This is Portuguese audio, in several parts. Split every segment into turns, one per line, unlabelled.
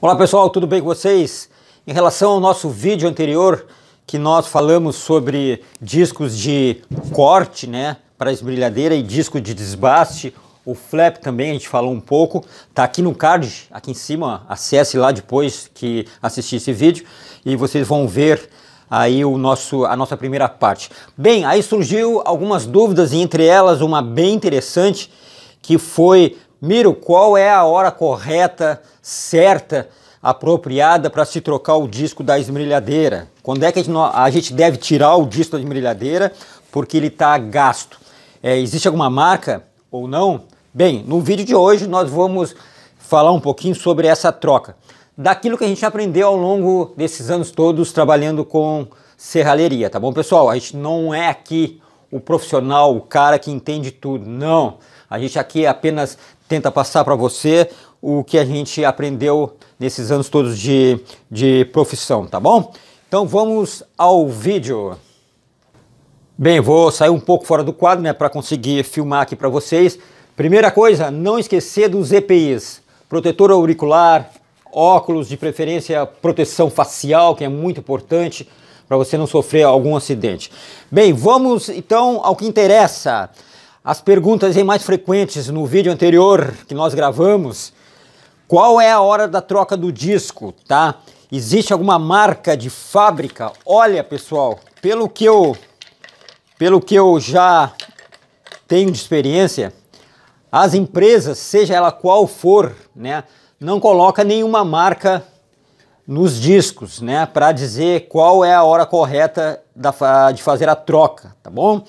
Olá pessoal, tudo bem com vocês? Em relação ao nosso vídeo anterior, que nós falamos sobre discos de corte, né, para esbrilhadeira e disco de desbaste, o flap também a gente falou um pouco, tá aqui no card, aqui em cima, acesse lá depois que assistir esse vídeo e vocês vão ver aí o nosso, a nossa primeira parte. Bem, aí surgiu algumas dúvidas e entre elas uma bem interessante que foi Miro, qual é a hora correta, certa, apropriada para se trocar o disco da esmerilhadeira? Quando é que a gente, deve tirar o disco da esmerilhadeira porque ele está gasto? É, existe alguma marca ou não? Bem, no vídeo de hoje nós vamos falar um pouquinho sobre essa troca. Daquilo que a gente aprendeu ao longo desses anos todos trabalhando com serralheria, tá bom, pessoal? A gente não é aqui o profissional, o cara que entende tudo. Não. A gente aqui apenas tenta passar para você o que a gente aprendeu nesses anos todos de, de profissão, tá bom? Então vamos ao vídeo. Bem, vou sair um pouco fora do quadro, né, para conseguir filmar aqui para vocês. Primeira coisa, não esquecer dos EPIs. Protetor auricular, óculos, de preferência proteção facial, que é muito importante para você não sofrer algum acidente. Bem, vamos então ao que interessa. As perguntas mais frequentes no vídeo anterior que nós gravamos. Qual é a hora da troca do disco, tá? Existe alguma marca de fábrica? Olha, pessoal, pelo que eu pelo que eu já tenho de experiência, as empresas, seja ela qual for, né, não coloca nenhuma marca nos discos, né, para dizer qual é a hora correta da, de fazer a troca, tá bom?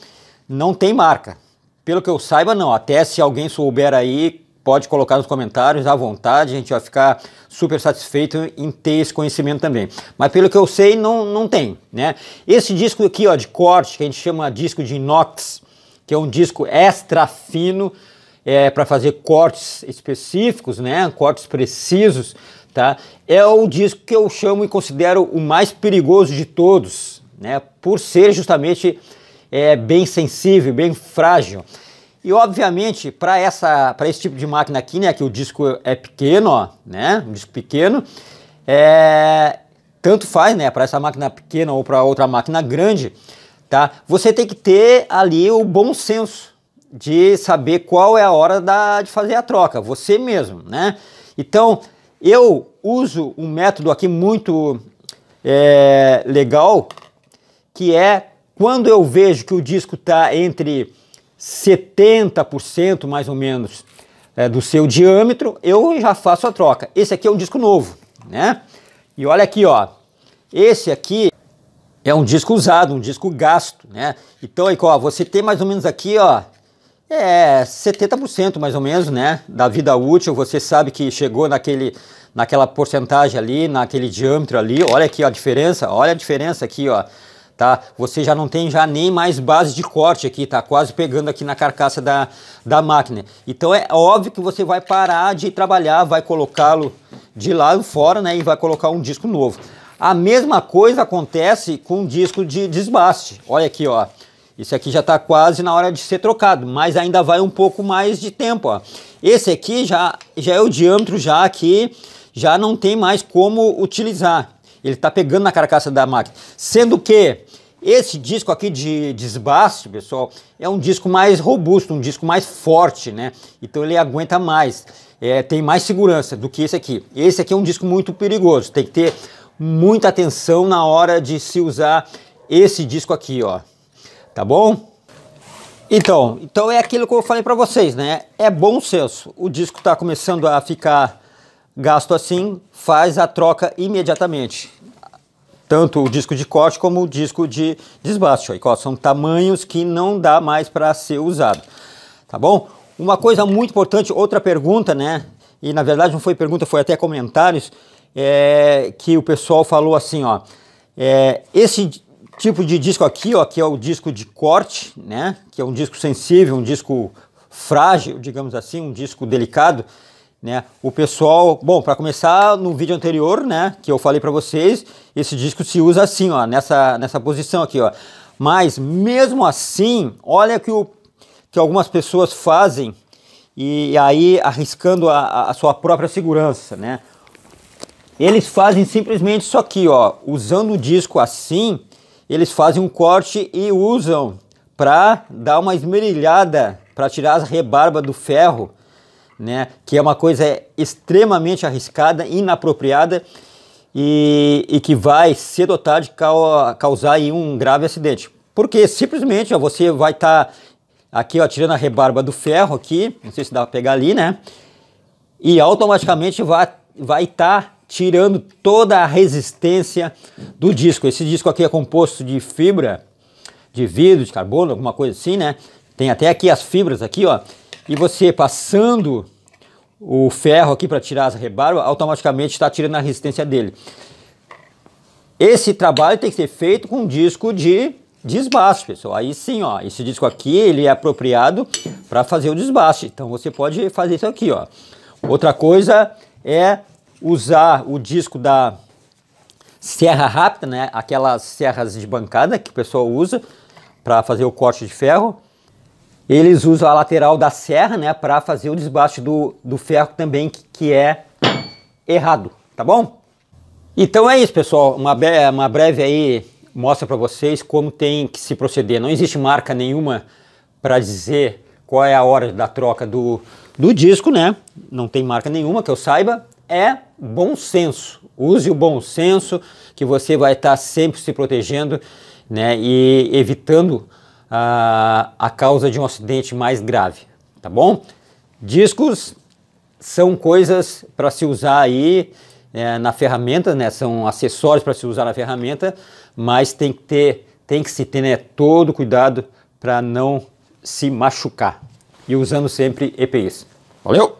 Não tem marca. Pelo que eu saiba, não. Até se alguém souber aí, pode colocar nos comentários à vontade, a gente vai ficar super satisfeito em ter esse conhecimento também. Mas pelo que eu sei, não, não tem, né? Esse disco aqui, ó, de corte, que a gente chama disco de inox, que é um disco extra fino, é, para fazer cortes específicos, né? Cortes precisos tá? É o disco que eu chamo e considero o mais perigoso de todos, né? Por ser justamente é, bem sensível, bem frágil. E obviamente para essa, para esse tipo de máquina aqui, né? Que o disco é pequeno, ó, né? Um disco pequeno, é tanto faz, né? Para essa máquina pequena ou para outra máquina grande, tá? Você tem que ter ali o bom senso de saber qual é a hora da, de fazer a troca, você mesmo, né? Então eu uso um método aqui muito é, legal, que é quando eu vejo que o disco está entre 70% mais ou menos é, do seu diâmetro, eu já faço a troca. Esse aqui é um disco novo, né? E olha aqui, ó. Esse aqui é um disco usado, um disco gasto, né? Então, aí, ó, você tem mais ou menos aqui, ó, é, 70% mais ou menos, né, da vida útil, você sabe que chegou naquele, naquela porcentagem ali, naquele diâmetro ali, olha aqui a diferença, olha a diferença aqui, ó, tá, você já não tem já nem mais base de corte aqui, tá quase pegando aqui na carcaça da, da máquina, então é óbvio que você vai parar de trabalhar, vai colocá-lo de lado fora, né, e vai colocar um disco novo. A mesma coisa acontece com um disco de desbaste, olha aqui, ó, esse aqui já está quase na hora de ser trocado, mas ainda vai um pouco mais de tempo. Ó. Esse aqui já, já é o diâmetro já que já não tem mais como utilizar. Ele está pegando na carcaça da máquina. Sendo que esse disco aqui de, de pessoal, é um disco mais robusto, um disco mais forte, né? Então ele aguenta mais, é, tem mais segurança do que esse aqui. Esse aqui é um disco muito perigoso, tem que ter muita atenção na hora de se usar esse disco aqui, ó tá bom? Então, então é aquilo que eu falei para vocês, né? É bom senso. O disco está começando a ficar gasto assim, faz a troca imediatamente. Tanto o disco de corte como o disco de desbaste. São tamanhos que não dá mais para ser usado, tá bom? Uma coisa muito importante, outra pergunta, né? E na verdade não foi pergunta, foi até comentários, é, que o pessoal falou assim, ó. É, esse tipo de disco aqui, ó, que é o disco de corte, né? Que é um disco sensível, um disco frágil, digamos assim, um disco delicado, né? O pessoal, bom, para começar no vídeo anterior, né, que eu falei para vocês, esse disco se usa assim, ó, nessa nessa posição aqui, ó. Mas mesmo assim, olha que o que algumas pessoas fazem e, aí arriscando a, a sua própria segurança, né? Eles fazem simplesmente isso aqui, ó, usando o disco assim, eles fazem um corte e usam para dar uma esmerilhada, para tirar as rebarbas do ferro, né? que é uma coisa extremamente arriscada, inapropriada e, e que vai, cedo ou tarde, causar aí um grave acidente. Porque simplesmente ó, você vai estar tá aqui ó, tirando a rebarba do ferro aqui, não sei se dá para pegar ali, né? E automaticamente vai estar vai tá tirando toda a resistência do disco. Esse disco aqui é composto de fibra de vidro, de carbono, alguma coisa assim, né? Tem até aqui as fibras aqui, ó. E você passando o ferro aqui para tirar as rebarbas, automaticamente está tirando a resistência dele. Esse trabalho tem que ser feito com um disco de desbaste, pessoal. Aí sim, ó, esse disco aqui, ele é apropriado para fazer o desbaste. Então você pode fazer isso aqui, ó. Outra coisa é usar o disco da serra rápida, né? aquelas serras de bancada que o pessoal usa para fazer o corte de ferro. Eles usam a lateral da serra né? para fazer o desbaste do, do ferro também, que, que é errado, tá bom? Então é isso, pessoal. Uma, uma breve aí mostra para vocês como tem que se proceder. Não existe marca nenhuma para dizer qual é a hora da troca do, do disco, né? Não tem marca nenhuma que eu saiba, é bom senso. Use o bom senso que você vai estar tá sempre se protegendo né, e evitando a, a causa de um acidente mais grave, tá bom? Discos são coisas para se usar aí é, na ferramenta, né? São acessórios para se usar na ferramenta, mas tem que ter, tem que se ter né, todo cuidado para não se machucar e usando sempre EPIs. Valeu!